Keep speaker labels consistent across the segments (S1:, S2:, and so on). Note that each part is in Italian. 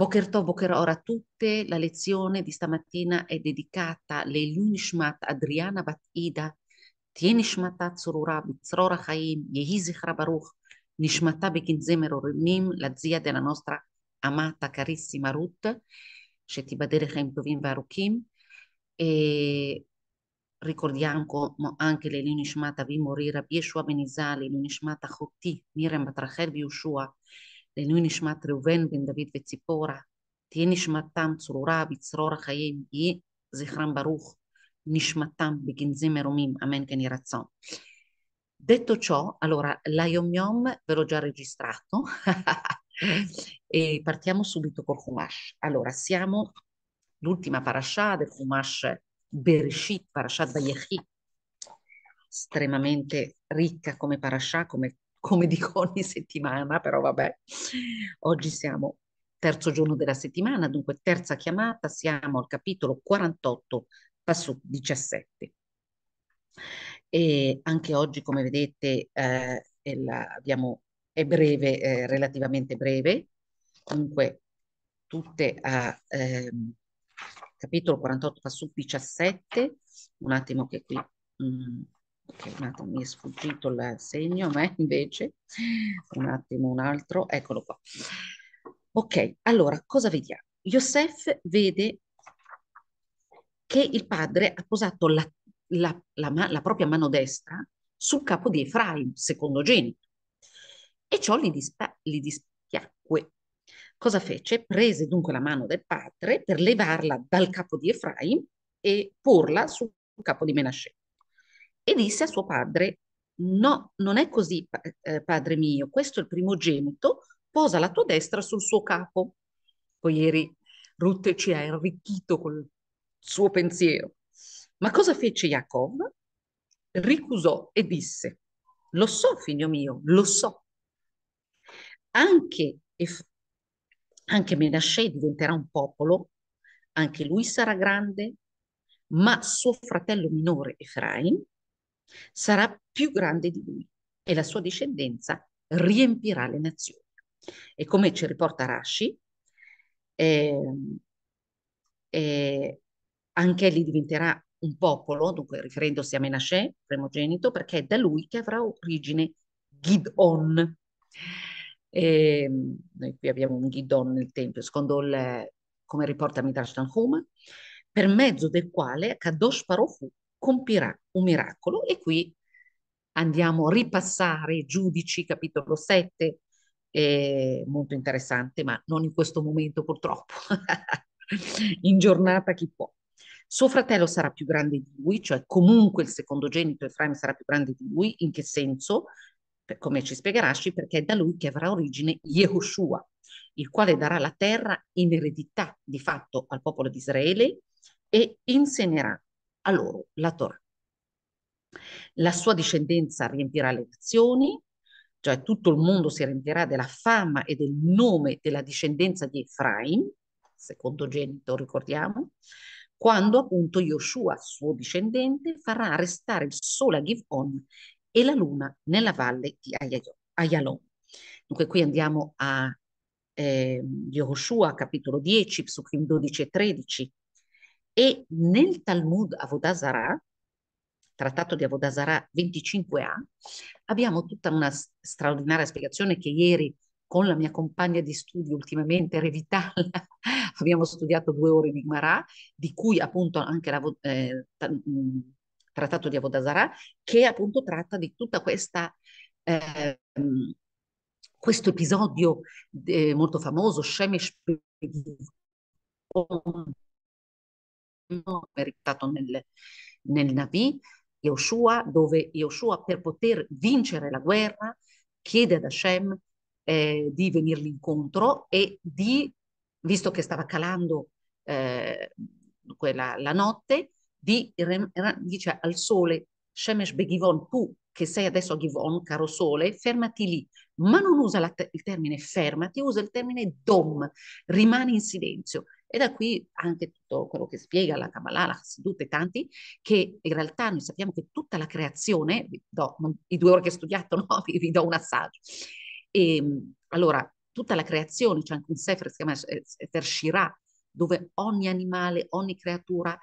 S1: Bokerto, Boker Ora a tutte, la lezione di stamattina è dedicata alle all'Elunishmat Adriana Batida, Tienishmatat Surura Bitzrora Chaim, Yehizichra Baruch, Nishmatà Bekinzemer Orimim, la zia della nostra amata, carissima Ruth, Shetibaderechem Tovim Varukim, e ricordiamo anche l'Elunishmat Avimori Rabbi Yeshua Benizali, l'Elunishmat Achoti, Miriam Batrachel Yushua, לעילוי נשמת ראובן בן דוד וציפורה, תהיה נשמתם צרורה בצרור החיים, יהיה זכרם ברוך, נשמתם בגנזי מרומים, אמן כן יהי רצון. Detto ciò, allora la Yom Yom ve l'ho già registrato e partiamo subito col Humash. Allora, siamo l'ultima parasha del Humash Bereshit, parasha Bayechi, estremamente ricca come parasha, come come dico ogni settimana, però vabbè, oggi siamo terzo giorno della settimana, dunque terza chiamata, siamo al capitolo 48, passo 17. E anche oggi, come vedete, eh, è, la, abbiamo, è breve, eh, relativamente breve, dunque tutte a eh, capitolo 48, passo 17, un attimo che qui... Mh, mm, Attimo, mi è sfuggito il segno, ma invece, un attimo, un altro, eccolo qua. Ok, allora, cosa vediamo? Yosef vede che il padre ha posato la, la, la, la propria mano destra sul capo di Efraim, secondogenito, e ciò gli, dispa- gli dispiacque. Cosa fece? Prese dunque la mano del padre per levarla dal capo di Efraim e porla sul capo di Menasce. E disse a suo padre, no, non è così, eh, padre mio, questo è il primogenito, posa la tua destra sul suo capo. Poi ieri Ruth ci ha arricchito col suo pensiero. Ma cosa fece Jacob? Ricusò e disse, lo so, figlio mio, lo so. Anche, anche Menasce diventerà un popolo, anche lui sarà grande, ma suo fratello minore Efraim sarà più grande di lui e la sua discendenza riempirà le nazioni. E come ci riporta Rashi, eh, eh, anche egli diventerà un popolo, dunque riferendosi a Menashe, primogenito, perché è da lui che avrà origine Gidon. E, ehm, noi qui abbiamo un Gidon nel Tempio, secondo il, come riporta Midrash Tanhuma, per mezzo del quale Kadosh Parofu compirà un miracolo. E qui andiamo a ripassare Giudici capitolo 7, eh, molto interessante, ma non in questo momento purtroppo, in giornata chi può. Suo fratello sarà più grande di lui, cioè comunque il secondogenito Efraim sarà più grande di lui, in che senso? Per, come ci spiegherasci, perché è da lui che avrà origine Yehoshua, il quale darà la terra in eredità di fatto al popolo di Israele e insegnerà a loro la Torah. La sua discendenza riempirà le nazioni, cioè tutto il mondo si riempirà della fama e del nome della discendenza di Efraim, secondogenito ricordiamo, quando appunto Yoshua, suo discendente, farà restare il sole a Givon e la luna nella valle di Ayalon. Dunque qui andiamo a eh, Yoshua capitolo 10, Psuchim 12 e 13, e nel Talmud Avodazara, trattato di Avodazara 25a, abbiamo tutta una straordinaria spiegazione che ieri con la mia compagna di studio ultimamente Revital abbiamo studiato due ore di Gmarà, di cui appunto anche la, eh, mm, trattato di Avodazara, che appunto tratta di tutta questa... Eh, questo episodio eh, molto famoso, Shemesh meritato nel, nel Navi, Yoshua, dove Yoshua per poter vincere la guerra chiede ad Hashem eh, di venirgli incontro e di, visto che stava calando eh, quella, la notte, di, dice al sole, Shemesh Begivon, tu che sei adesso a Givon, caro sole, fermati lì, ma non usa te il termine fermati, usa il termine dom, rimani in silenzio. E da qui anche tutto quello che spiega la Kabbalah, la Hassidut e tanti, che in realtà noi sappiamo che tutta la creazione, vi do, non, i due ore che ho studiato, no, vi, vi do un assaggio. E, ehm, allora, tutta la creazione, c'è cioè anche un Sefer, si chiama eh, Sefer dove ogni animale, ogni creatura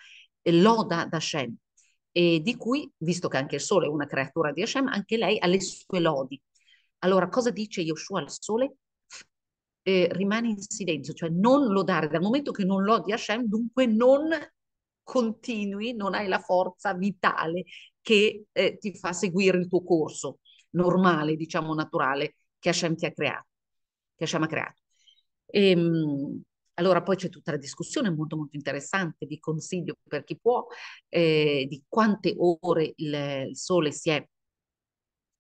S1: loda Hashem, e di cui, visto che anche il sole è una creatura di Hashem, anche lei ha le sue lodi. Allora, cosa dice Yoshua al sole? eh, rimani in silenzio, cioè non lodare, dal momento che non lodi Hashem, dunque non continui, non hai la forza vitale che eh, ti fa seguire il tuo corso normale, diciamo naturale, che Hashem ti ha creato, che Hashem ha creato. E, ehm, allora poi c'è tutta la discussione molto molto interessante, vi consiglio per chi può, eh, di quante ore il, il sole si è,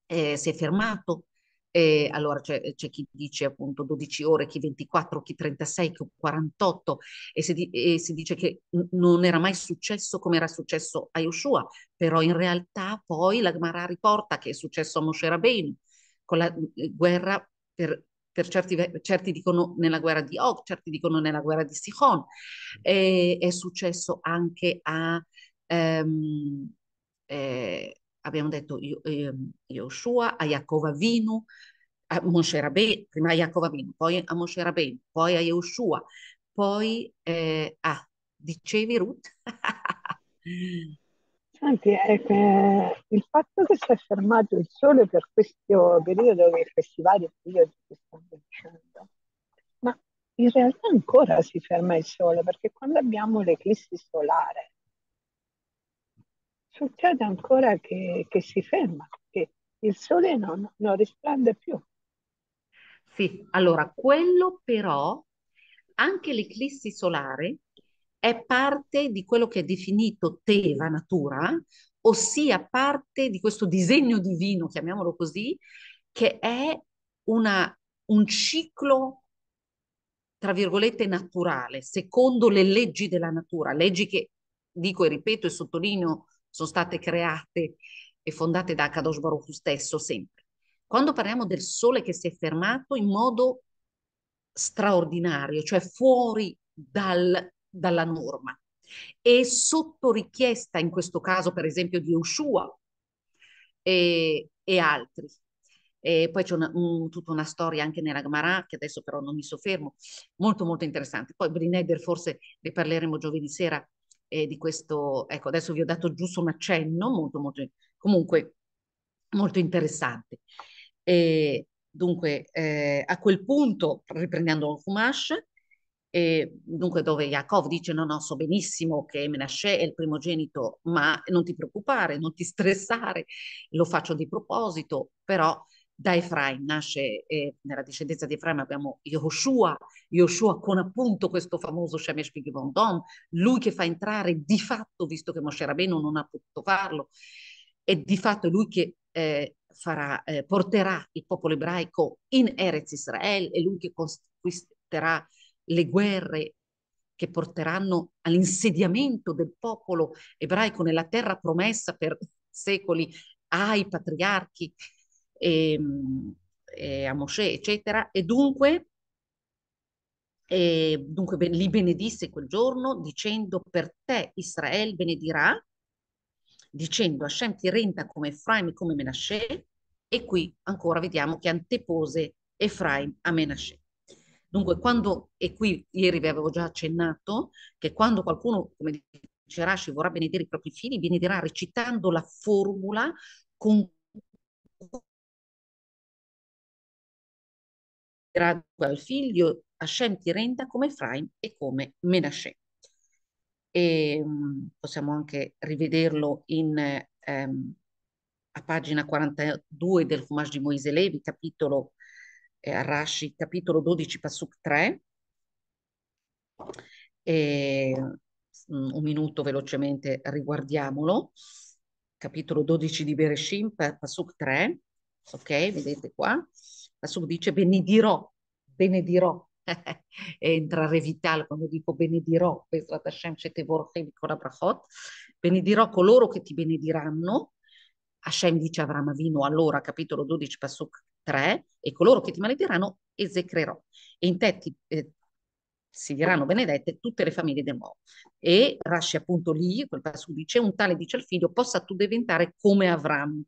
S1: eh, si è fermato, e allora c'è, cioè, eh, c'è, chi dice appunto 12 ore, chi 24, chi 36, chi 48 e si, di, e si dice che n- non era mai successo come era successo a Yoshua, però in realtà poi la Gemara riporta che è successo a Moshe Rabbeinu con la eh, guerra per, per certi, certi, dicono nella guerra di Og, certi dicono nella guerra di Sichon, e, è successo anche a, ehm, eh, abbiamo detto Yoshua, ehm, a Yaakov Avinu, a Moshe Rabbeinu, prima a Yaakov Avinu, poi a Moshe Rabbeinu, poi a Yoshua, poi eh, a, ah, dicevi Ruth? Senti, eh, il fatto che si è fermato il sole per questo periodo dei festivali, io ti sto dicendo, ma in realtà ancora si ferma il sole perché quando abbiamo l'eclissi solare succede ancora che, che si ferma, che il sole non, non risplende più. Sì, allora quello però, anche l'eclissi solare è parte di quello che è definito Teva natura, ossia parte di questo disegno divino, chiamiamolo così, che è una, un ciclo, tra virgolette, naturale, secondo le leggi della natura, leggi che, dico e ripeto e sottolineo, sono state create e fondate da Kadosh Baruch stesso sempre. Quando parliamo del sole che si è fermato in modo straordinario, cioè fuori dal, dalla norma e sotto richiesta in questo caso per esempio di Ushua e, e altri. E poi c'è una, un, tutta una storia anche nella Gemara, che adesso però non mi soffermo, molto molto interessante. Poi Brineder forse ne parleremo giovedì sera eh, di questo, ecco adesso vi ho dato giusto un accenno molto, molto comunque molto interessante. E dunque eh, a quel punto, riprendendo Humash, e dunque dove Yaakov dice no no so benissimo che Menashe è il primogenito ma non ti preoccupare, non ti stressare, lo faccio di proposito, però da Efraim, nasce eh, nella discendenza di Efraim abbiamo Yoshua, Yoshua con appunto questo famoso Shemesh Pigivondom, lui che fa entrare di fatto, visto che Moshe Rabbeinu non ha potuto farlo, è di fatto lui che eh, farà, eh, porterà il popolo ebraico in Erez Israel, è lui che conquisterà le guerre che porteranno all'insediamento del popolo ebraico nella terra promessa per secoli ai patriarchi e, ehm, e eh, a Mosè, eccetera, e dunque, e dunque li benedisse quel giorno dicendo per te Israele benedirà, dicendo Hashem ti renda come Efraim e come Menashe, e qui ancora vediamo che antepose Efraim a Menashe. Dunque, quando, e qui ieri vi avevo già accennato, che quando qualcuno, come dice Rashi, vorrà benedire i propri figli, benedirà recitando la formula con graduò al figlio Hashem ti renda come Efraim e come Menashe. E, ehm, possiamo anche rivederlo in, ehm, a pagina 42 del Fumage di Moise Levi, capitolo eh, Rashi, capitolo 12, Passuk 3. E, un minuto velocemente riguardiamolo. Capitolo 12 di Bereshim, Passuk 3. Ok, vedete qua. Lassù dice benedirò, benedirò. Entra Revital quando dico benedirò, benedirò coloro che ti benediranno. Hashem dice Avram Avino allora, capitolo 12, passo 3, e coloro che ti malediranno esecrerò. E in te ti, eh, si diranno benedette tutte le famiglie del mondo. E Rashi appunto lì, quel passo dice, un tale dice al figlio, possa tu diventare come Avram.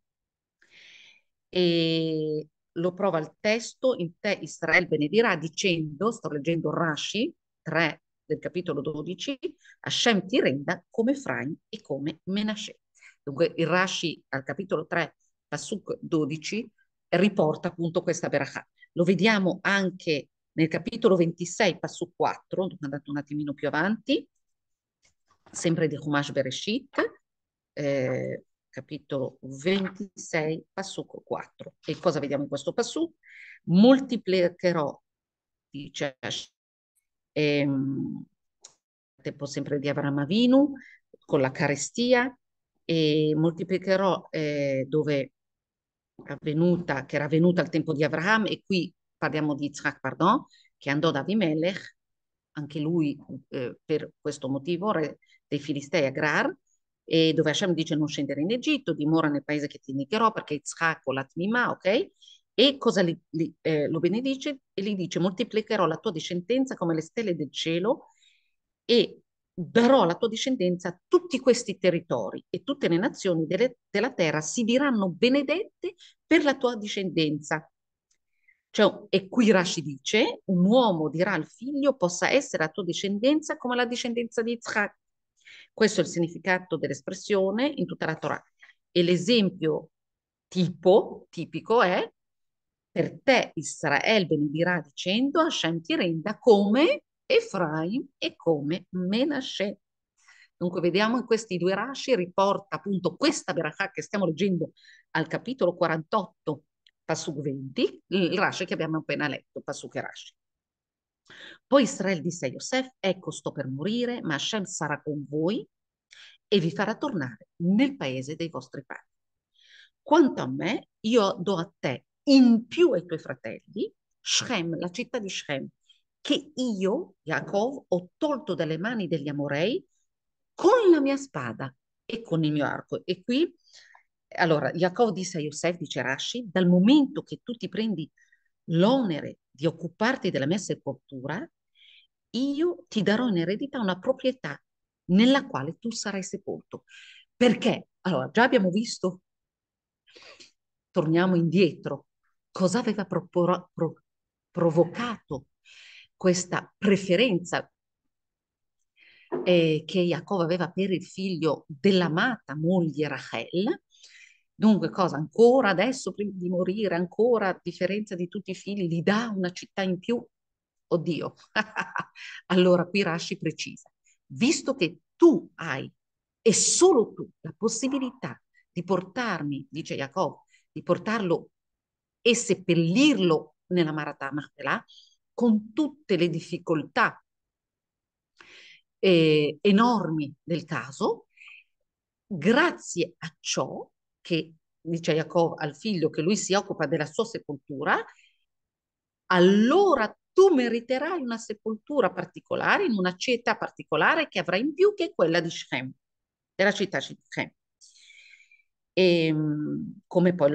S1: E, lo prova il testo, in te Israele eh. benedirà dicendo, sto leggendo Rashi 3 del capitolo 12, Hashem ti renda come Efraim e come Menashe. Dunque il Rashi al capitolo 3, Pasuk 12, riporta appunto questa berachà. Lo vediamo anche nel capitolo 26, Pasuk 4, dunque andate un attimino più avanti, sempre di Humash Bereshit, eh, capitolo 26, passucco 4. E cosa vediamo in questo passucco? Moltiplicherò, dice ehm, tempo sempre di Avram Avinu, con la carestia, e moltiplicherò eh, dove avvenuta, che era avvenuta al tempo di Avram, e qui parliamo di Yitzhak, pardon, che andò da Vimelech, anche lui eh, per questo motivo, re dei Filistei a Grar, e dove Hashem dice non scendere in Egitto, dimora nel paese che ti indicherò perché Yitzhak o la ok? E cosa li, li, eh, lo benedice? E gli dice moltiplicherò la tua discendenza come le stelle del cielo e darò alla tua discendenza tutti questi territori e tutte le nazioni delle, della terra si diranno benedette per la tua discendenza. Cioè, e qui Rashi dice, un uomo dirà al figlio possa essere la tua discendenza come la discendenza di Yitzhak questo è il significato dell'espressione in tutta la Torah. E l'esempio tipo, tipico è per te Israel benedirà dicendo Hashem ti renda come Efraim e come Menashe. Dunque vediamo in questi due Rashi riporta appunto questa Berachah che stiamo leggendo al capitolo 48, Passug 20, il Rashi che abbiamo appena letto, Passug Rashi. Poi Israele disse a Yosef, ecco sto per morire, ma Hashem sarà con voi e vi farà tornare nel paese dei vostri padri. Quanto a me, io do a te in più ai tuoi fratelli Shem, la città di Shem, che io, Yaakov, ho tolto dalle mani degli Amorei con la mia spada e con il mio arco. E qui, allora, Yaakov disse a Yosef, dice Rashi, dal momento che tu ti prendi l'onere di occuparti della mia sepoltura, io ti darò in eredità una proprietà nella quale tu sarai sepolto. Perché? Allora, già abbiamo visto, torniamo indietro, cosa aveva pro- pro- provocato questa preferenza eh, che Jacob aveva per il figlio dell'amata moglie Rachel, Dunque, cosa ancora adesso, prima di morire, ancora a differenza di tutti i figli, gli dà una città in più? Oddio, allora qui Rashi precisa, visto che tu hai e solo tu la possibilità di portarmi, dice Jacob, di portarlo e seppellirlo nella Maratà Mahpelah, con tutte le difficoltà eh, enormi del caso, grazie a ciò che dice Jacob al figlio che lui si occupa della sua sepoltura, allora tu meriterai una sepoltura particolare in una città particolare che avrai in più che quella di Shem, della città di Shem. E, ehm, come poi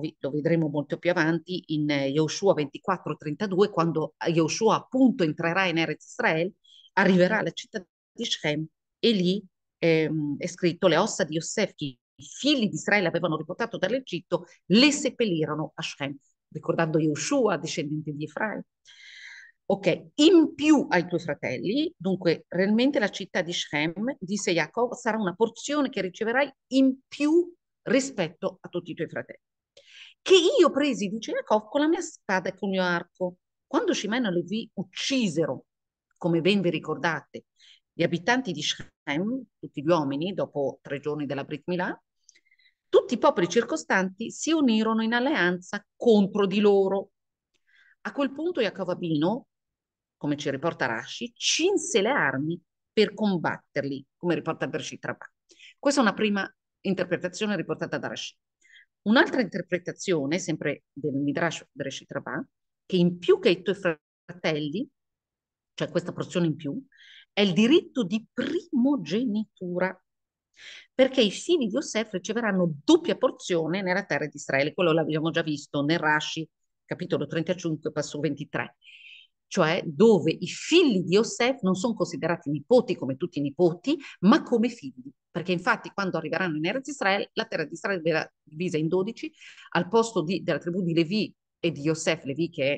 S1: vi- lo vedremo molto più avanti in eh, Yoshua 24-32, quando Yoshua appunto entrerà in Eretz Israel, arriverà alla città di Shem e lì ehm, è scritto le ossa di Yosef che i figli di Israele avevano riportato dall'Egitto, le seppellirono a Shem, ricordando Yoshua, discendente di Efraim. Ok, in più ai tuoi fratelli, dunque realmente la città di Shem, disse Jacob, sarà una porzione che riceverai in più rispetto a tutti i tuoi fratelli. Che io presi, dice Jacob, con la mia spada e con il mio arco. Quando Scimei e Levi uccisero, come ben vi ricordate, gli abitanti di Shem, tutti gli uomini, dopo tre giorni della Brit Milà, tutti i popoli circostanti si unirono in alleanza contro di loro. A quel punto Jacob Abino, come ci riporta Rashi, cinse le armi per combatterli, come riporta Bershit Rabba. Questa è una prima interpretazione riportata da Rashi. Un'altra interpretazione, sempre del Midrash Bereshit Rabba, che in più che i tuoi fratelli, cioè questa porzione in più, è il diritto di primogenitura, perché i figli di Yosef riceveranno doppia porzione nella terra di Israele, quello l'abbiamo già visto nel Rashi, capitolo 35, passo 23, cioè dove i figli di Yosef non sono considerati nipoti come tutti i nipoti, ma come figli, perché infatti quando arriveranno in di Israele, la terra di Israele verrà divisa in 12, al posto di, della tribù di Levi e di Yosef Levi che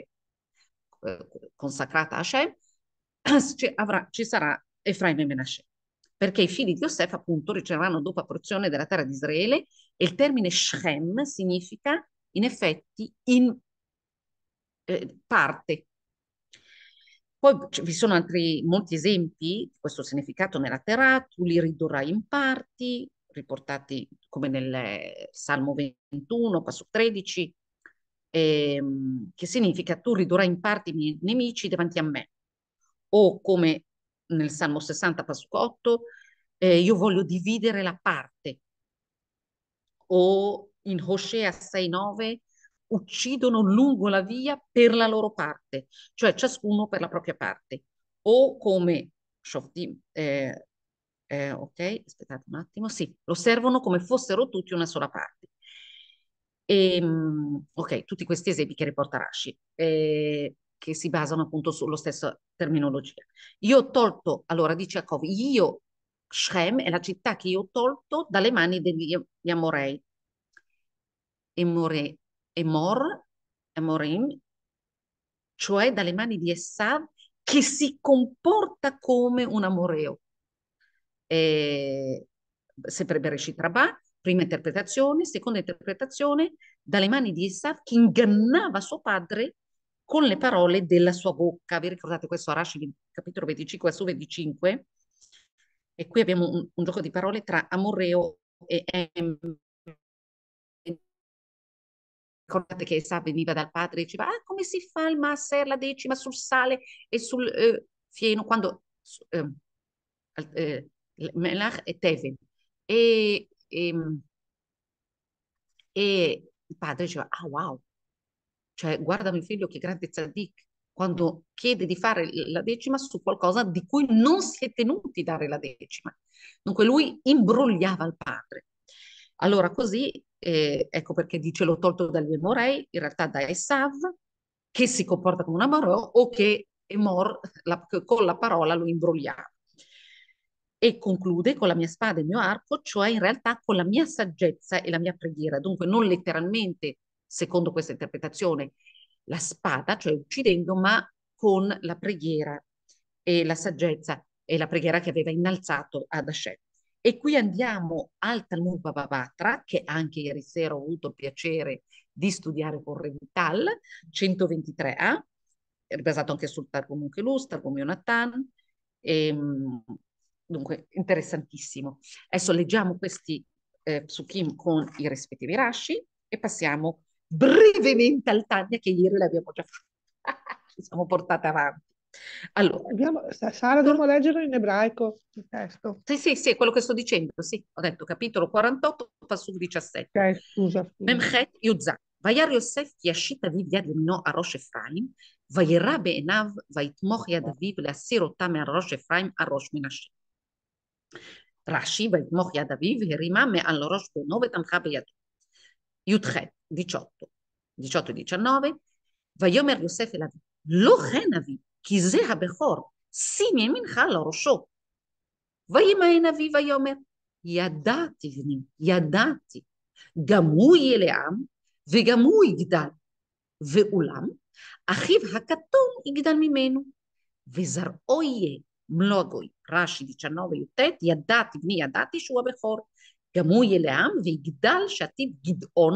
S1: è eh, consacrata a Hashem, ci, avrà, ci sarà Efraim e Menashe, perché i figli di Yosef appunto riceveranno dopo porzione della terra di Israele e il termine Shem significa in effetti in eh, parte. Poi vi sono altri molti esempi di questo significato nella Terra, tu li ridurrai in parti, riportati come nel Salmo 21, passo 13, ehm, che significa tu ridurrai in parti i miei nemici davanti a me, o come nel Salmo 60, Pasquotto, eh, io voglio dividere la parte, o in Hosea 6,9 uccidono lungo la via per la loro parte, cioè ciascuno per la propria parte, o come Shoftim, eh, eh, ok, aspettate un attimo, sì, lo servono come fossero tutti una sola parte. E, ehm, ok, tutti questi esempi che riporta Rashi. Eh, che si basano appunto sulla stessa terminologia. Io ho tolto, allora dice Jacob, io, Shem è la città che io ho tolto dalle mani degli Amorei. Emore, Emor, Emorim, cioè dalle mani di Esav che si comporta come un amoreo. E, sempre Bereshit Rabah, prima interpretazione, seconda interpretazione, dalle mani di Esav che ingannava suo padre con le parole della sua bocca. Vi ricordate questo Arashi, capitolo 25 su 25? E qui abbiamo un, un gioco di parole tra amorreo e em. Ricordate che Esa veniva dal padre e diceva, ah, come si fa il masser, la decima sul sale e sul eh, fieno, quando ehm, eh, eh, e Teve. Ehm, e il padre diceva, ah wow, cioè, guarda mio figlio che grande tzaddik, quando chiede di fare la decima su qualcosa di cui non si è tenuti dare la decima. Dunque lui imbrogliava il padre. Allora così, eh, ecco perché dice l'ho tolto dagli Emorei, in realtà da Esav, che si comporta come un Amoreo o che Emor la, con la parola lo imbrogliava. E conclude con la mia spada e il mio arco, cioè in realtà con la mia saggezza e la mia preghiera. Dunque non letteralmente secondo questa interpretazione, la spada, cioè uccidendo, ma con la preghiera e la saggezza e la preghiera che aveva innalzato ad Hashem. E qui andiamo al Talmud Bababatra, che anche ieri sera ho avuto il piacere di studiare con Revital, 123a, basato anche sul Targum Kelus, Targum Yonatan, e, ehm, dunque interessantissimo. Adesso leggiamo questi eh, psukim con i rispettivi rashi e passiamo a brevemente al Altania che ieri l'abbiamo già fatto. ci siamo portate avanti. Allora, Abbiamo, Sara, dobbiamo leggere in ebraico il testo. Sì, sì, sì, è quello che sto dicendo, sì. Ho detto capitolo 48, passù 17. Ok, scusa. Memchet Yuzak. Vayar Yosef כי ישית אביו יד ימינו על ראש אפרים, וירא בעיניו, ויתמוך יד אביו להסיר אותה מעל ראש a על ראש מנשה. רש"י, ויתמוך aviv אביו, הרימה מעל ראש בנו ותמכה י"ח, 18, 18-19, ויאמר יוסף אל אביו, לא כן אבי, כי זה הבכור, שים ימינך על ראשו. וימאן אבי ויאמר, ידעתי בני, ידעתי, גם הוא יהיה לעם, וגם הוא יגדל. ואולם, אחיו הקטון יגדל ממנו, וזרעו יהיה מלוא הגוי. רש"י, דשנו וי"ט, ידעתי בני, ידעתי שהוא הבכור. גם הוא יהיה לעם, ויגדל שעתיד גדעון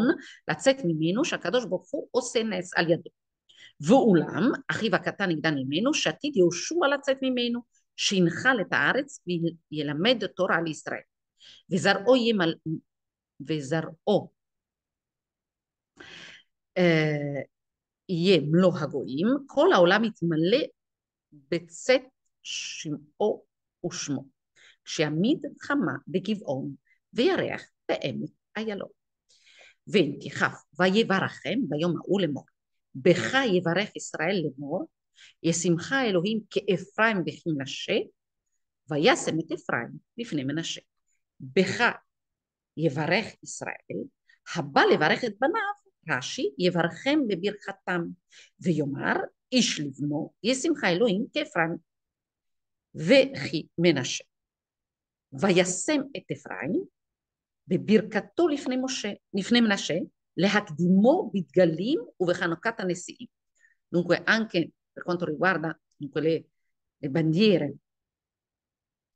S1: לצאת ממנו, שהקדוש ברוך הוא עושה נס על ידו. ואולם, אחיו הקטן יגדל ממנו, שעתיד יהושע לצאת ממנו, שינחל את הארץ וילמד תורה לישראל. וזרעו יהיה ימל... וזרעו אה, יהיה מלוא הגויים, כל העולם יתמלא בצאת שמעו ושמו. כשיעמיד חמה בגבעון, וירח בעמק איילון. ואם תכף ויברכם ביום ההוא לאמור, בך יברך ישראל לאמור, ישמחה אלוהים כאפרים וכמנשה, וישם את אפרים לפני מנשה. בך יברך ישראל, הבא לברך את בניו, רש"י, יברכם בברכתם, ויאמר איש לבנו, ישמחה אלוהים כאפרים וכמנשה. וישם את אפרים בברכתו לפני משה, לפני מנשה, להקדימו בדגלים ובחנוכת הנשיאים. Dunque anche per quanto riguarda dunque, le, le bandiere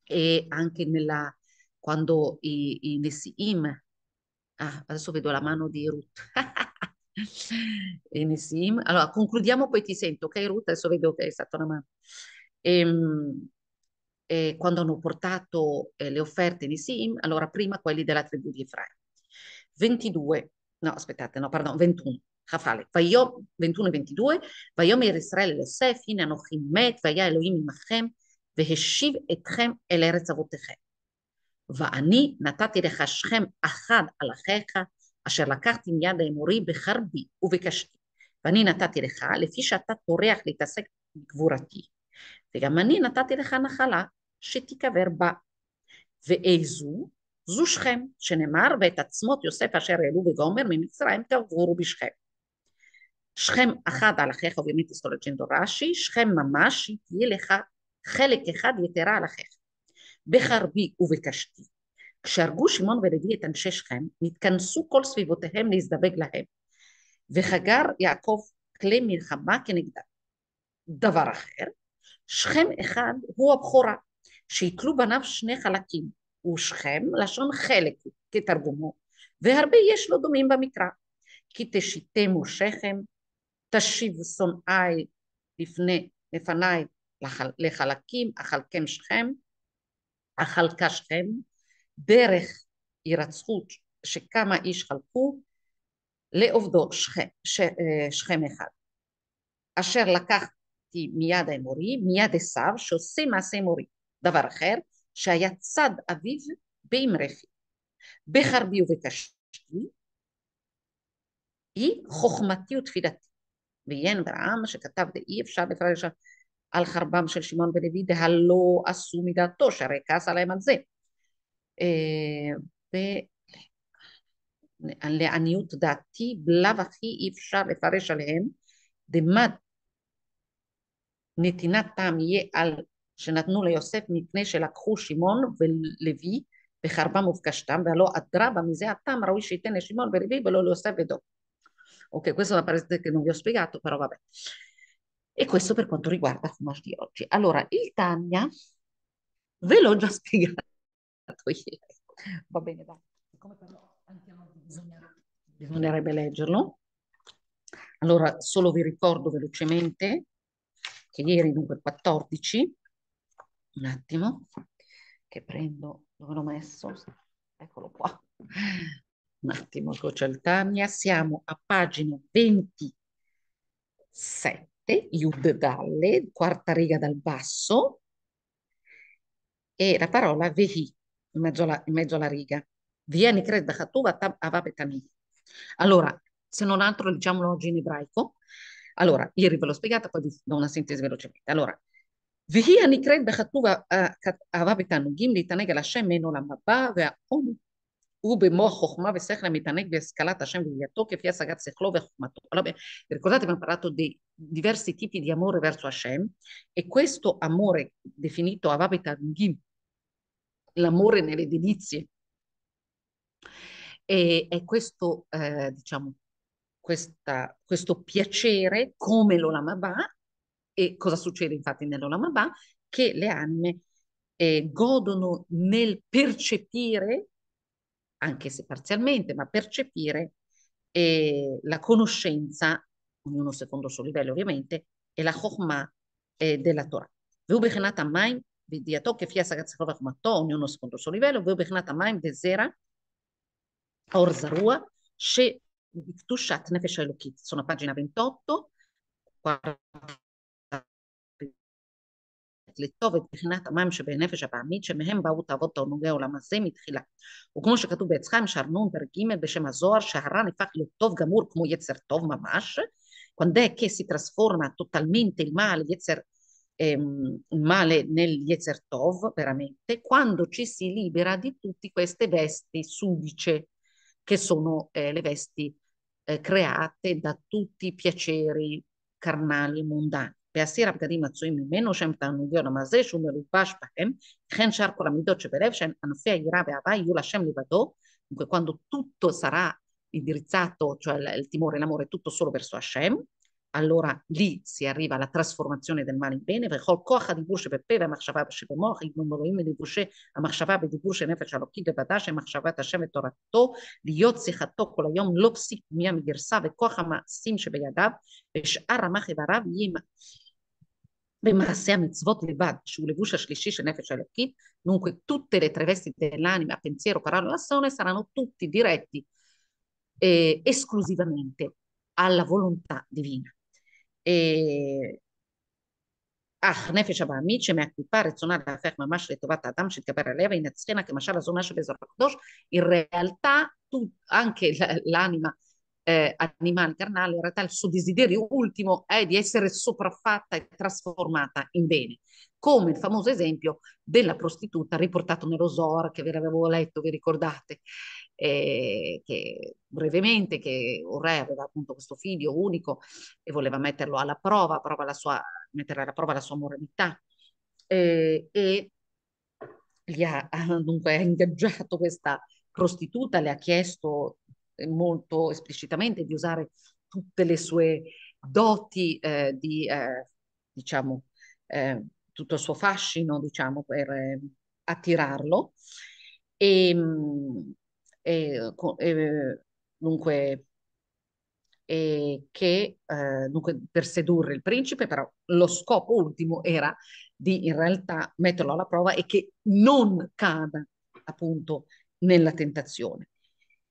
S1: e anche nella, quando i, i ah, adesso vedo la mano di Ruth, allora concludiamo poi ti sento, ok Ruth? Adesso vedo che è stata una mano. Ehm, eh, quando hanno portato eh, le offerte nei SIM, allora prima quelli della tribù di Efraim. 22, no aspettate, no pardon, 21. Hafale, Vayom 21 e 22, Vayom Israele Yosef, הנה אנוכי מת, והיה אלוהים עמכם, והשיב אתכם אל ארץ אבותיכם. ואני נתתי לך שכם אחד על אחיך, אשר לקחתי מיד האמורי בחרבי ובקשתי, ואני נתתי לך, לפי שאתה טורח להתעסק בגבורתי. וגם אני נתתי לך נחלה שתיקבר בה. ואיזו? זו שכם, שנאמר ואת עצמות יוסף אשר העלו בגומר ממצרים תעבורו בשכם. שכם אחד על אחיך ובימית אסטולג'ינדו רש"י, שכם ממש יהיה לך חלק אחד יתרה על אחיך. בחרבי ובקשתי. כשהרגו שמעון ולוי את אנשי שכם, נתכנסו כל סביבותיהם להזדבק להם. וחגר יעקב כלי מלחמה כנגדם. דבר אחר, שכם אחד הוא הבכורה, שיתלו בניו שני חלקים, הוא שכם, לשון חלק כתרגומו, והרבה יש לו דומים במקרא, כי תשיתמו שכם, תשיב שונאי לפני, לפניי לחל, לחלקים, אחלקם שכם, החלקה שכם, דרך הירצחות שכמה איש חלקו, לעובדו שכם, ש, אה, שכם אחד, אשר לקח פגשתי מיד האמורי, מיד עשיו, שעושה מעשה אמורי. דבר אחר, שהיה צד אביו באמרכי. בחרבי ובקשתי, היא חוכמתי ותפילתי. ועיין ברעם שכתב דאי אפשר לפרש על חרבם של שמעון ולוי דהלא עשו מדעתו, שהרי כעס עליהם על זה. אה, ולעניות דעתי בלאו הכי אי אפשר לפרש עליהם דמד נתינת טעם יהיה על שנתנו ליוסף מפני שלקחו שמעון ולוי בחרבם ובקשתם והלא אדרבה מזה הטעם ראוי שייתן לשמעון ולוי ולא ליוסף ודוב. Ok, questa è una parte che non vi ho spiegato, però vabbè. E questo per quanto riguarda Fumash di oggi. Allora, il Tagna ve l'ho già spiegato ieri. Va bene, dai. Siccome però bisognerebbe leggerlo. Allora, solo vi ricordo velocemente che ieri dunque 14, un attimo, che prendo, dove l'ho messo? Eccolo qua, un attimo, c'è il Tania, siamo a pagina 27, Yud Dalle, quarta riga dal basso, e la parola vehi, in mezzo alla, in mezzo alla riga. Vieni credda chattuva avabetani. Allora, se non altro diciamolo oggi in ebraico, allora, ieri ve l'ho spiegata, poi vi do una sintesi velocemente. Allora, והיא הנקראת בכתוב אהבה בתענוגים להתענג על השם מעין עולם הבא והעונג הוא במוח חוכמה ושכל המתענג בהשכלת השם ובידיעתו כפי השגת שכלו וחוכמתו. Ricordate abbiamo parlato di diversi tipi di amore verso Hashem e questo amore definito Avab gim l'amore nelle delizie, e, è questo eh, diciamo, questa, questo piacere come l'Olamabà e cosa succede infatti nell'Olamabà? Che le anime eh, godono nel percepire, anche se parzialmente, ma percepire eh, la conoscenza, ognuno secondo il suo livello ovviamente, e la Chokhmah eh, della Torah. Ognuno secondo il suo livello, Orzaruah, Iktushat Nefesh Elokit, sono a pagina 28, 40 לכתוב את בחינת המים שבנפש הפעמית שמהם באו תאוות תענוגי עולם הזה מתחילה. וכמו שכתוב בעץ שרנון פרק ג' בשם הזוהר שהרע נהפך להיות טוב גמור כמו יצר טוב ממש. Quando è che si trasforma totalmente il male, yetzer, ehm, male nel Yetzer Tov, veramente, quando ci si libera di tutte queste vesti sudice, che sono eh, le vesti eh, create da tutti i piaceri carnali e mondani. בהסיר הבגדים מצויים ממנו שהם תענוגיון המזה שהוא מלובש בהם, וכן שאר כל המידות שבלב שהן ענפי היראה והאהבה יהיו לשם לבדו, וכאן טוטו שרה indirizzato, cioè il timore e l'amore tutto solo verso Hashem, allora lì si arriva alla trasformazione del male in bene, וכל כוח הדיבור שבפה והמחשבה שבמוח, אם רואים מדיבושי המחשבה בדיבור של נפש אלוקית בוודאי שמחשבת השם ותורתו, להיות שיחתו כל היום לא פסיק מיה מגרסה וכוח המעשים שבידיו, ושאר רמ"ח איבריו יהיה במעשה המצוות לבד, שהוא לבוש השלישי של נפש אלוקית, נונקו תותי לטרבסטי דלאנימה, פנציירו קראנו אסונה, סרנו תותי דירטי, אסקלוזיבמנטה, alla volontà divina. אך נפש הבעמית שמהקליפה רצונה להפך ממש לטובת האדם שהתגבר עליה והיא נצחינה כמשל הזונה שבאזור הקדוש היא ראלתה anche l'anima eh, animale carnale in realtà il suo desiderio ultimo è di essere sopraffatta e trasformata in bene come il famoso esempio della prostituta riportato nello Zohar che vi avevo letto, vi ricordate eh, che brevemente che un re aveva appunto questo figlio unico e voleva metterlo alla prova, prova la sua, mettere alla prova la sua moralità eh, e gli ha, dunque ingaggiato questa prostituta, le ha chiesto eh, molto esplicitamente di usare tutte le sue doti eh, di, eh, diciamo, eh, tutto il suo fascino, diciamo, per eh, attirarlo. E, ehm, e, e, dunque, e che eh, dunque per sedurre il principe, però lo scopo ultimo era di in realtà metterlo alla prova e che non cada appunto nella tentazione.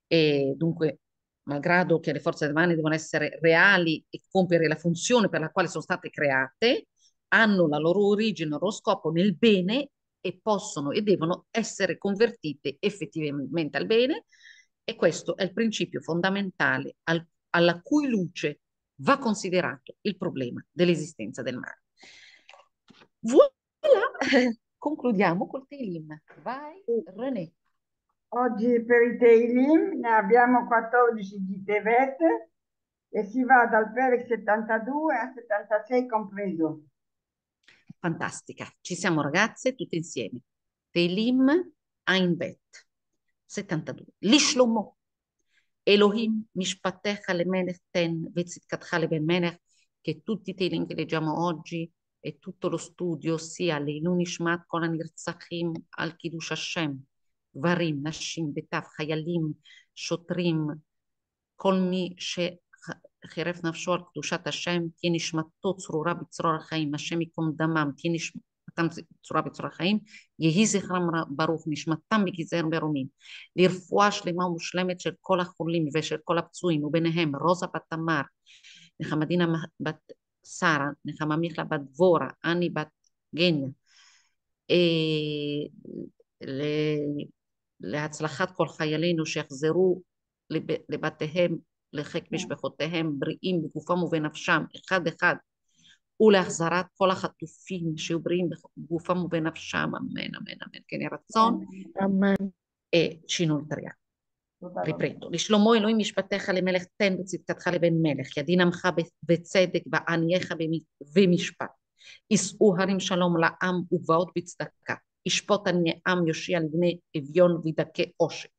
S1: E dunque, malgrado che le forze dell'umano devono essere reali e compiere la funzione per la quale sono state create, hanno la loro origine, lo scopo nel bene e possono e devono essere convertite effettivamente al bene e questo è il principio fondamentale al, alla cui luce va considerato il problema dell'esistenza del male. Voilà, concludiamo col Teilim. Vai René. Oggi per i Teilim ne abbiamo 14 di Tevet e si va dal Perek 72 a 76 compreso fantastica. Ci siamo ragazze tutte insieme. Telim Ainbet 72. Lishlomo Elohim Mishpatecha le Melech Ten Vezitkatcha le Ben Melech che tutti i telim che leggiamo oggi e tutto lo studio sia Leilun Ishmat Kolan Irzachim al Kiddush Hashem Varim Nashim Betaf Hayalim Shotrim Kolmi She חירף נפשו על קדושת השם, תהיה נשמתו צרורה בצרור החיים, השם יקום דמם, תהיה נשמתם צרורה בצרור החיים, יהי זכרם ברוך, נשמתם בגזר מרומים, לרפואה שלמה ומושלמת של כל החולים ושל כל הפצועים, וביניהם רוזה בת תמר, נחמדינה בת שרה, נחמה מיכלה בת דבורה, אני בת גניה, אה, להצלחת כל חיילינו שיחזרו לבתיהם לחיק משפחותיהם בריאים בגופם ובנפשם אחד אחד ולהחזרת כל החטופים שיהיו בריאים בגופם ובנפשם אמן אמן אמן כן יהיה רצון אמן אה, שינון תרי"ג ריפרינטו. לשלמה אלוהים משפטיך למלך תן בצדקתך לבן מלך, ידין עמך בצדק וענייך במשפט. יישאו הרים שלום לעם ובאות בצדקה. ישפוט עניי עם יושיע לבני אביון וידכא עושק.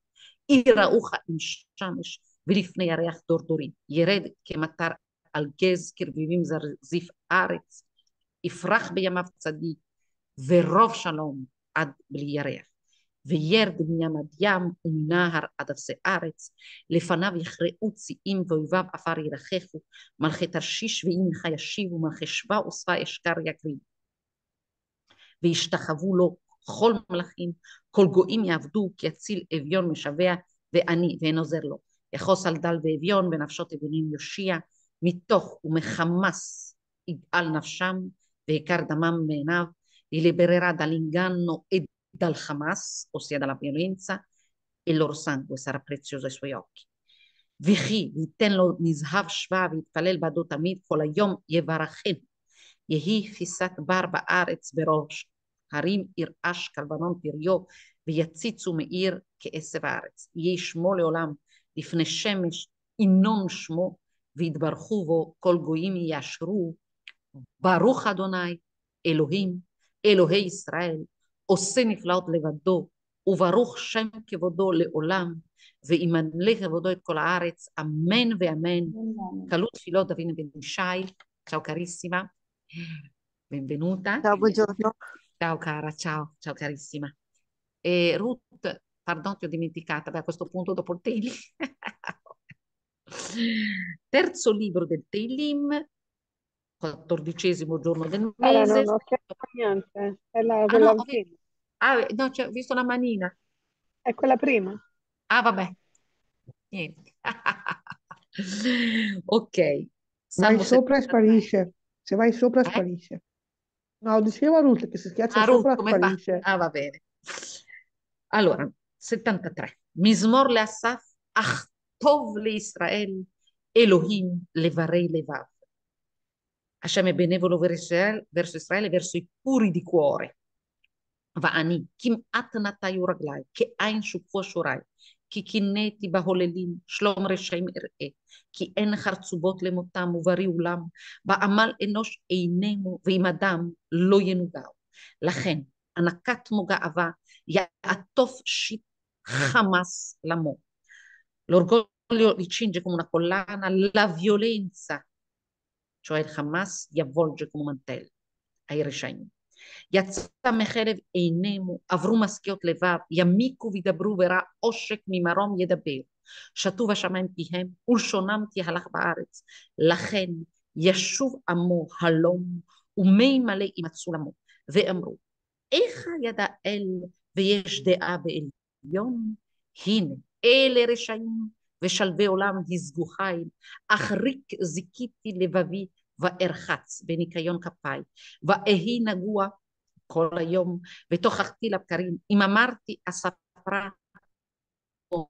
S1: יראוך עם שמש ולפני ירח דורדורי, ירד כמטר על גז קרביבים זרזיף ארץ, יפרח בימיו צדיק, ורוב שלום עד בלי ירח. וירד מים עד ים ומנהר עד אפסי ארץ, לפניו יכרעו ציים ואויביו עפר ירחכו, מלכי תרשיש וימחה ישיבו, מלכי שבה ושבע אשכר יקריב. וישתחוו לו כל מלכים, כל גויים יעבדו, כי יציל אביון משווע, ואני, ואין עוזר לו. יחוס על דל ואביון ונפשות אביונים יושיע, מתוך ומחמס יגאל נפשם ועיקר דמם מעיניו, li libererà dall'inganno דל חמאס Hamas, דל אביולינצה אלור e il loro sangue sarà וכי ייתן לו נזהב שווה ויתפלל בעדו תמיד כל היום יברכם. יהי פיסת בר בארץ בראש, הרים ירעש קלבנון פריו ויציצו מאיר כעשב הארץ. יהי שמו לעולם לפני שמש, ינון שמו, ויתברכו בו כל גויים יאשרו, ברוך אדוני אלוהים, אלוהי ישראל, עושה נפלאות לבדו, וברוך שם כבודו לעולם, וימלא כבודו את כל הארץ, אמן ואמן. כלו תפילות דוד בן ישי, צאו קריסימה, בנבנותה. צאו בג'ורנו. צאו cara, ciao, ciao carissima. Pardon, ti ho dimenticata, beh, a questo punto dopo il Teilim. Terzo libro del Teilim, quattordicesimo giorno del eh, mese. Allora, non ho niente, è la, quella ah, no, prima. Ah, eh, no, cioè, ho visto la manina. È quella prima. Ah, vabbè. Niente. ok. vai sopra e sparisce. Se vai sopra eh? sparisce. No, diceva Ruth che si schiaccia ah, sopra Ruth, sparisce. Ah, va bene. Allora, 73. מזמור לאסף, אך טוב לישראל, אלוהים לברי לבב. השם è benevolo verso Israele, verso i puri di cuore. ואני כמעט נטיו רגלי, כעין שופו שורי, כי קינאתי בהוללים, שלום רשעים אראה, כי אין חרצובות למותם וברי עולם, בעמל אנוש איננו, ועם אדם לא ינוגעו. לכן, הנקת מו גאווה, יעטוף שיט Hamas l'amore. L'orgoglio ricinge come una collana, la violenza, cioè il Hamas, gli avvolge come un mantello ai rescegni. יצא מחרב עינימו, עברו משכיות לבב, ימיקו וידברו ורע, עושק ממרום ידבר. שתו בשמיים פיהם, ולשונם תהלך בארץ. לכן ישוב עמו הלום, ומי מלא ימצאו למו, ואמרו, איכה ידע אל ויש דעה באל, יום. הנה, אלה רשעים ושלבי עולם הזגו חיל, ריק זיכיתי לבבי וארחץ בניקיון כפיי, ואהי נגוע כל היום, ותוכחתי לבקרים, אם אמרתי אספרה או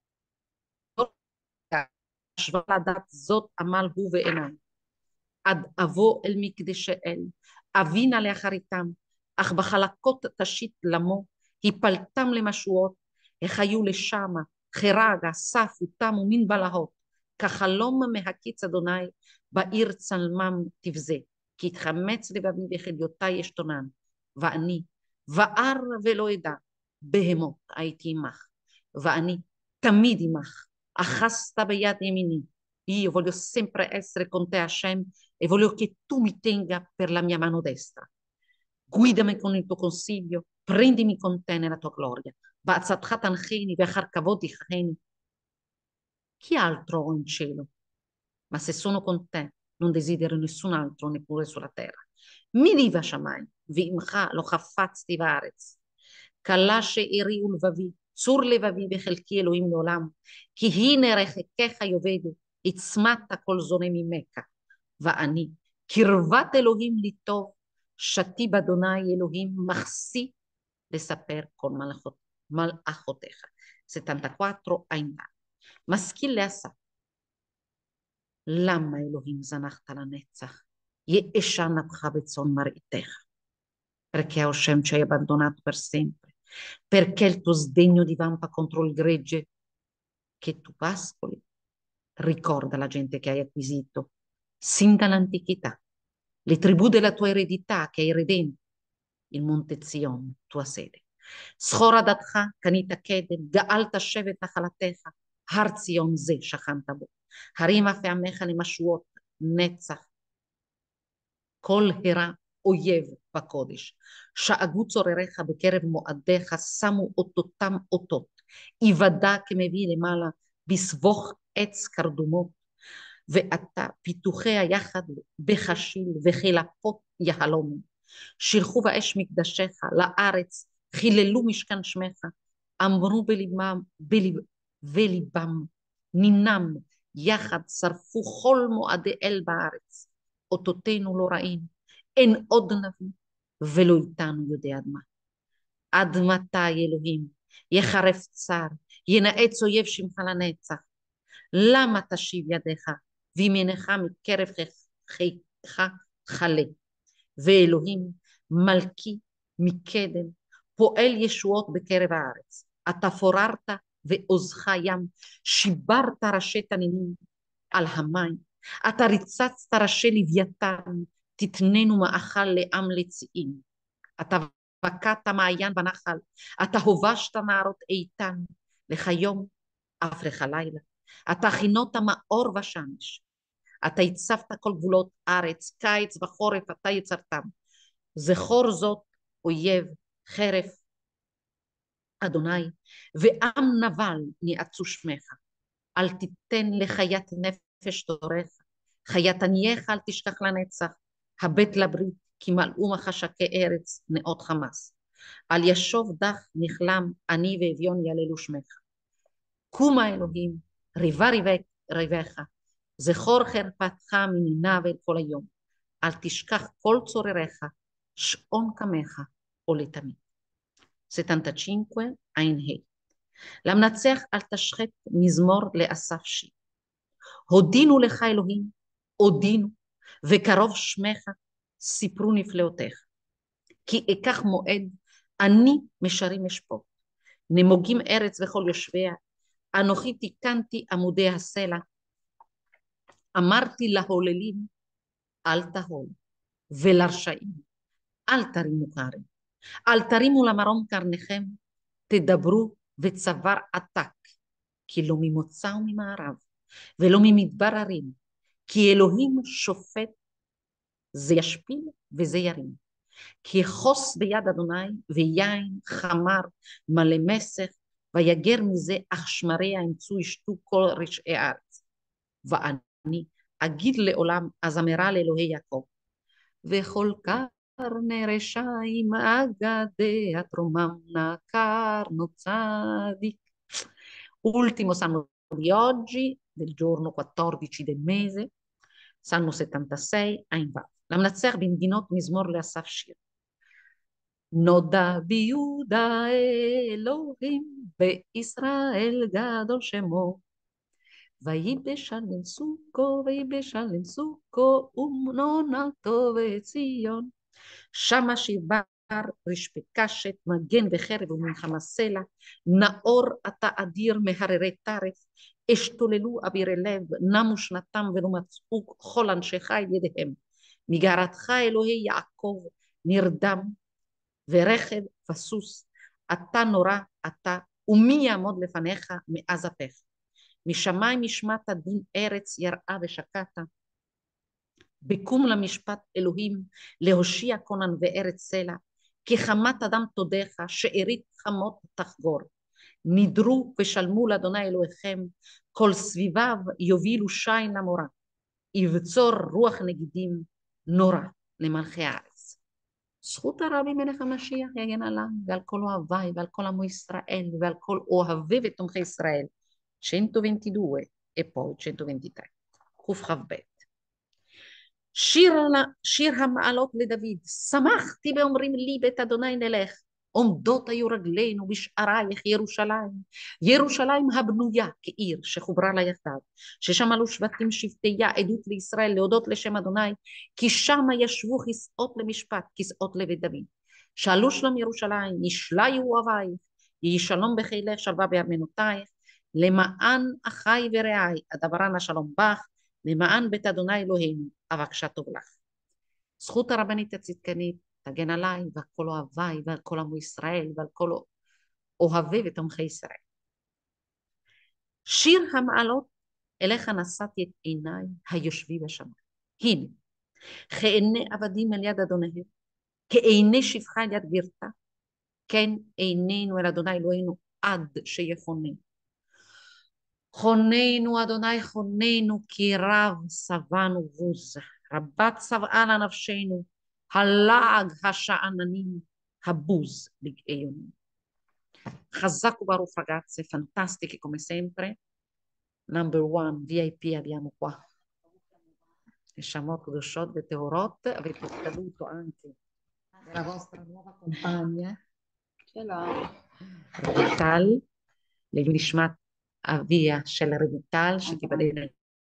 S1: השווה לדת זאת עמל הוא ואינם. עד אבוא אל מקדשי אל, אבינה לאחריתם, אך בחלקות תשית למו, הפלתם למשואות, היו לשמה, חרג, אסף ותמו ומין בלהות, כחלום מהקיץ אדוני, בעיר צלמם תבזה, כי התחמץ לבבי וחדיותי אשתונן, ואני, וער ולא אדע, בהמות הייתי עמך, ואני תמיד עמך, אחזת ביד ימיני, io voglio sempre essere con te אבוליו e voglio che tu mi tenga per la mia mano destra. con il tuo consiglio, prendimi con te nella tua gloria. בעצתך תנחיני ואחר כבוד יחני. כי אלטרו אין שלו? מה ששונו קונטה, sono דזידר te, אלטרו desidero nessun מי neppure sulla ועמך לא חפצתי בארץ. כלה שארי ולבבי, צור לבבי וחלקי אלוהים לעולם. כי הנה רחקיך יאבדו, הצמדת כל זונה ממך. ואני, קרבת אלוהים לי שתי באדוני אלוהים, מחסי לספר כל מלאכותיו. mal ajoteja. 74 ע"ד. Lama Elohim למה אלוהים זנחת לנצח? יאשה נפחה בצאן מרעיתך. Perché Hashem ci hai abbandonato per sempre? Perché il tuo sdegno divampa contro il gregge? Che tu pascoli. Ricorda la gente che hai acquisito, sin dall'antichità, le tribù della tua eredità che hai redento, il monte Zion, tua sede. זכור עדתך, קנית קדם, גאלת שבט נחלתך, הר ציון זה שכנת בו. אף פעמיך למשואות, נצח. כל הרע אויב בקודש. שאגו צורריך בקרב מועדיך, שמו אותותם אותות. יוודע כמביא למעלה, בסבוך עץ קרדומות. ועתה פיתוחי היחד בחשיל וחילפות יהלומים. שילחו באש מקדשיך לארץ חיללו משכן שמך, אמרו בליבם, בליב, וליבם, נינם, יחד שרפו כל מועדי אל בארץ. אותותינו לא ראינו, אין עוד נביא, ולא איתנו יודע עד מה. עד מתי, אלוהים, יחרף צר, ינאץ אויב שמך לנצח? למה תשיב ידיך, ואם ינך מקרב חיכך חלה? ואלוהים, מלכי מקדם, פועל ישועות בקרב הארץ. אתה פוררת ועוזך ים, שיברת ראשי תנינים על המים, אתה ריצצת ראשי לוויתן, תתננו מאכל לעם לציים. אתה בקעת מעיין בנחל, אתה הובשת נערות איתן, לך יום, אף לך לילה. אתה חינות מאור ושמש. אתה הצבת כל גבולות ארץ, קיץ וחורף, אתה יצרתם. זכור זאת, אויב, חרף אדוני, ועם נבל נעצו שמך. אל תיתן לחיית נפש תורך, חיית ענייך אל תשכח לנצח, הבט לברית, כי מלאו מחשקי ארץ נאות חמס. על ישוב דך נכלם, אני ואביון יללו שמך. קומה אלוהים, ריבה ריבך, זכור חרפתך מנינה ואל כל היום. אל תשכח כל צורריך, שעון קמך ולתמיד. 75 ע"ה. למנצח אל תשחט מזמור לאסף שיר. הודינו לך אלוהים, הודינו, וקרוב שמך, סיפרו נפלאותיך. כי אקח מועד, אני משרים אשפוט. נמוגים ארץ וכל יושביה, אנוכי תיקנתי עמודי הסלע. אמרתי להוללים, אל תהול, ולרשעים, אל תרימו קרן. אל תרימו למרום קרניכם, תדברו וצוואר עתק, כי לא ממוצא וממערב, ולא ממדבר הרים, כי אלוהים שופט, זה ישפיל וזה ירים. כי חוס ביד אדוני, ויין חמר מלא מסך, ויגר מזה אך שמריה ימצאו ישתו כל רשעי הארץ. ואני אגיד לעולם אמרה לאלוהי יעקב. וכל כך carne reshaim agadea tromamna carnozzadik. Ultimo sanno di oggi, del giorno 14 del mese, Salmo 76, Ain Vav. למנצח במדינות מזמור לאסף שיר. נודע ביהודה אלוהים, בישראל גדול שמו. וייבש עליהם סוכו, וייבש עליהם סוכו, ומנונתו וציון. שמה שיבר רשפי קשת, מגן וחרב ומלחמה סלע, נאור אתה אדיר מהררי טרף, אשתוללו אבירי לב, נמו שנתם ולא מצאו כל אנשי חי ידיהם.
S2: מגערתך
S1: אלוהי יעקב נרדם, ורכב וסוס, אתה נורא אתה, ומי יעמוד לפניך מאז אפיך. משמיים השמעת דין ארץ יראה ושקעת, בקום למשפט אלוהים, להושיע קונן וארץ סלע, כי חמת אדם תודך, שארית חמות תחגור. נדרו ושלמו לאדוני אלוהיכם, כל סביביו יובילו שין למורה, יבצור רוח נגידים נורא למלכי הארץ. זכות הרבי מלך המשיח יגן עליו ועל כל אוהביי ועל כל עמו ישראל ועל כל אוהבי ותומכי ישראל. שאין 122 e שאין 123. Kuf קכ"ב שיר, שיר המעלות לדוד, שמחתי באומרים לי בית אדוני נלך, עומדות היו רגלינו בשערייך ירושלים, ירושלים הבנויה כעיר שחוברה לה יחדיו, ששם עלו שבטים שבטיה עדות לישראל להודות לשם אדוני, כי שמה ישבו כסאות למשפט, כסאות לבית דוד. שאלו שלום ירושלים, נשלה אוהבייך, יהי שלום בחילך, שלווה בארמנותייך, למען אחי ורעי, הדברן השלום בך, למען בית אדוני אלוהינו, אבקשה טוב לך. זכות הרבנית הצדקנית תגן עליי ועל כל אוהביי ועל כל עמו ישראל ועל כל אוהבי ותומכי ישראל. שיר המעלות אליך נשאתי את עיניי היושבי בשמיים. הנה, כעיני עבדים אל יד אדוניהם, כעיני שפחה אל יד גרתה, כן עינינו אל אדוני אלוהינו עד שיכוננו. חוננו אדוני חוננו כי רב שבענו בוז, רבת שבעה לנפשנו, הלעג השאננים, הבוז בגאיונו. Hazzaku Baruf ragazze, fantastiche come sempre. Number one, VIP abbiamo qua. Shamot Doshot de Teorot, avete saluto anche della vostra nuova compagna. Ce l'ho. Tal, le Nishmat אביה של רויטל, שתיבדל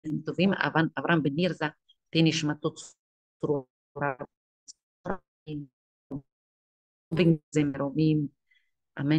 S1: לדברים טובים, אברהם בן נירזה, תהי נשמתו צרורה. בין זמרומים, אמן.